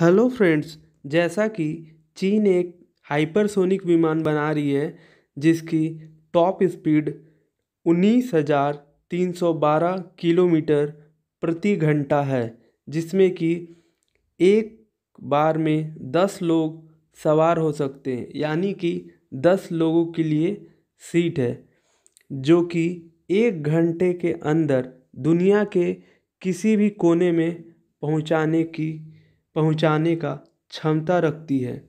hello friends जैसा कि चीन एक हाइपरसोनिक विमान बना रही है जिसकी टॉप स्पीड उन्नीस हज़ार तीन सौ बारह किलोमीटर प्रति घंटा है जिसमें कि एक बार में दस लोग सवार हो सकते हैं यानी कि दस लोगों के लिए सीट है जो कि एक घंटे के अंदर दुनिया के किसी भी कोने में पहुंचाने की पहुँचाने का क्षमता रखती है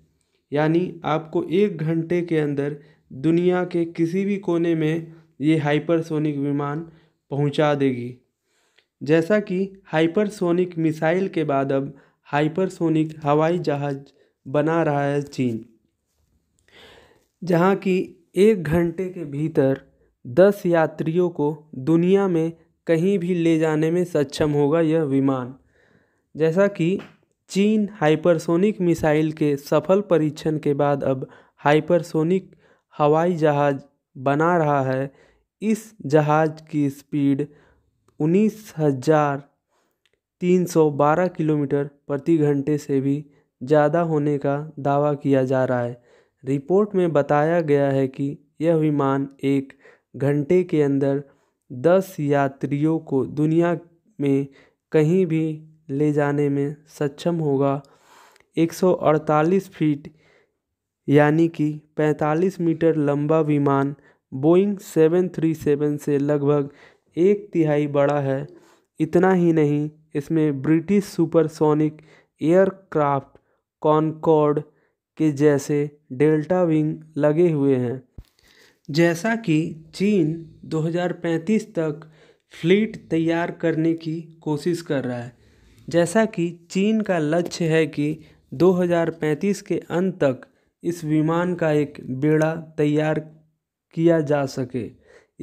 यानी आपको एक घंटे के अंदर दुनिया के किसी भी कोने में ये हाइपरसोनिक विमान पहुँचा देगी जैसा कि हाइपरसोनिक मिसाइल के बाद अब हाइपरसोनिक हवाई जहाज़ बना रहा है चीन जहाँ की एक घंटे के भीतर दस यात्रियों को दुनिया में कहीं भी ले जाने में सक्षम होगा यह विमान जैसा कि चीन हाइपरसोनिक मिसाइल के सफल परीक्षण के बाद अब हाइपरसोनिक हवाई जहाज बना रहा है इस जहाज की स्पीड उन्नीस हजार तीन सौ बारह किलोमीटर प्रति घंटे से भी ज़्यादा होने का दावा किया जा रहा है रिपोर्ट में बताया गया है कि यह विमान एक घंटे के अंदर दस यात्रियों को दुनिया में कहीं भी ले जाने में सक्षम होगा एक सौ अड़तालीस फीट यानी कि पैंतालीस मीटर लंबा विमान बोइंग 737 से लगभग एक तिहाई बड़ा है इतना ही नहीं इसमें ब्रिटिश सुपरसोनिक एयरक्राफ्ट कॉनकॉर्ड के जैसे डेल्टा विंग लगे हुए हैं जैसा कि चीन 2035 तक फ्लीट तैयार करने की कोशिश कर रहा है जैसा कि चीन का लक्ष्य है कि 2035 के अंत तक इस विमान का एक बेड़ा तैयार किया जा सके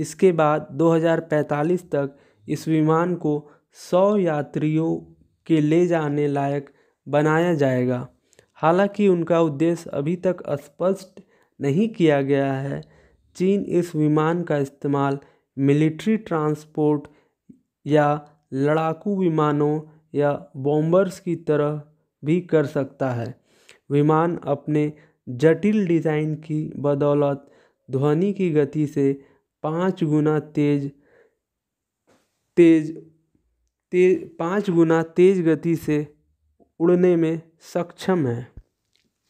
इसके बाद 2045 तक इस विमान को 100 यात्रियों के ले जाने लायक बनाया जाएगा हालांकि उनका उद्देश्य अभी तक स्पष्ट नहीं किया गया है चीन इस विमान का इस्तेमाल मिलिट्री ट्रांसपोर्ट या लड़ाकू विमानों या बॉम्बर्स की तरह भी कर सकता है विमान अपने जटिल डिज़ाइन की बदौलत ध्वनि की गति से पाँच गुना तेज तेज तेज पाँच गुना तेज गति से उड़ने में सक्षम है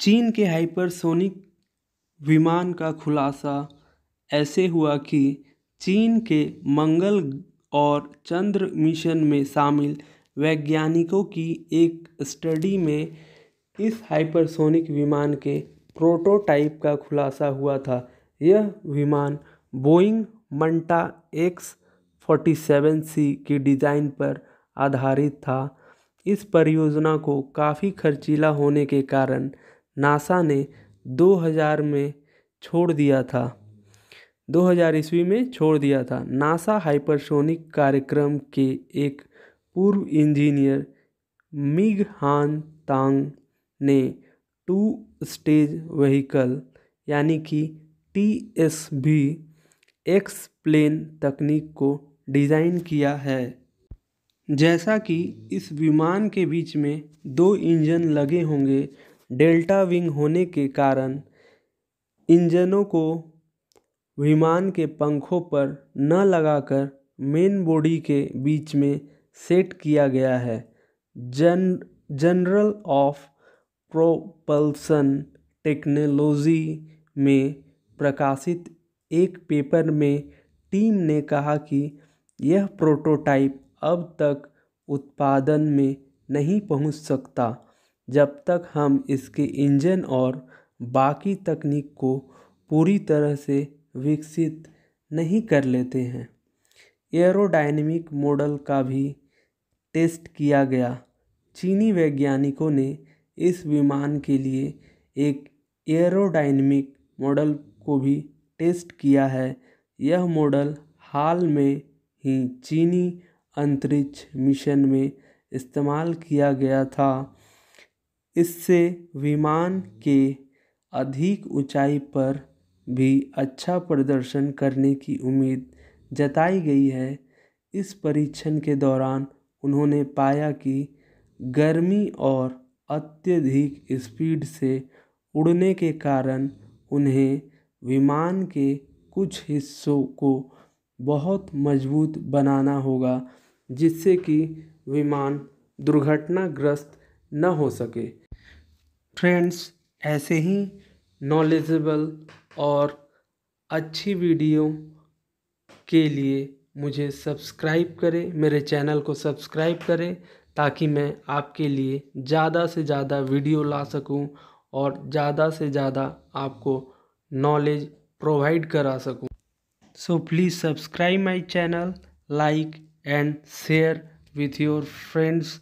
चीन के हाइपरसोनिक विमान का खुलासा ऐसे हुआ कि चीन के मंगल और चंद्र मिशन में शामिल वैज्ञानिकों की एक स्टडी में इस हाइपरसोनिक विमान के प्रोटोटाइप का खुलासा हुआ था यह विमान Boeing Manta X forty seven C की डिज़ाइन पर आधारित था इस परियोजना को काफ़ी खर्चीला होने के कारण नासा ने 2000 में छोड़ दिया था 2000 ईस्वी में छोड़ दिया था नासा हाइपरसोनिक कार्यक्रम के एक पूर्व इंजीनियर मिग हान तांग ने टू स्टेज व्हीकल यानी कि T S B X plane तकनीक को डिज़ाइन किया है जैसा कि इस विमान के बीच में दो इंजन लगे होंगे डेल्टा विंग होने के कारण इंजनों को विमान के पंखों पर न लगाकर मेन बॉडी के बीच में सेट किया गया है जन जनरल ऑफ प्रोपल्सन टेक्नोलॉजी में प्रकाशित एक पेपर में टीम ने कहा कि यह प्रोटोटाइप अब तक उत्पादन में नहीं पहुंच सकता जब तक हम इसके इंजन और बाकी तकनीक को पूरी तरह से विकसित नहीं कर लेते हैं एरोडाइनमिक मॉडल का भी टेस्ट किया गया चीनी वैज्ञानिकों ने इस विमान के लिए एक एयरोडायनेमिक मॉडल को भी टेस्ट किया है यह मॉडल हाल में ही चीनी अंतरिक्ष मिशन में इस्तेमाल किया गया था इससे विमान के अधिक ऊंचाई पर भी अच्छा प्रदर्शन करने की उम्मीद जताई गई है इस परीक्षण के दौरान उन्होंने पाया कि गर्मी और अत्यधिक स्पीड से उड़ने के कारण उन्हें विमान के कुछ हिस्सों को बहुत मजबूत बनाना होगा जिससे कि विमान दुर्घटनाग्रस्त न हो सके फ्रेंड्स ऐसे ही नॉलेजेबल और अच्छी वीडियो के लिए मुझे सब्सक्राइब करें मेरे चैनल को सब्सक्राइब करें ताकि मैं आपके लिए ज़्यादा से ज़्यादा वीडियो ला सकूं और ज़्यादा से ज़्यादा आपको नॉलेज प्रोवाइड करा सकूं so please subscribe my channel like and share with your friends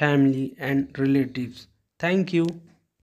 family and relatives thank you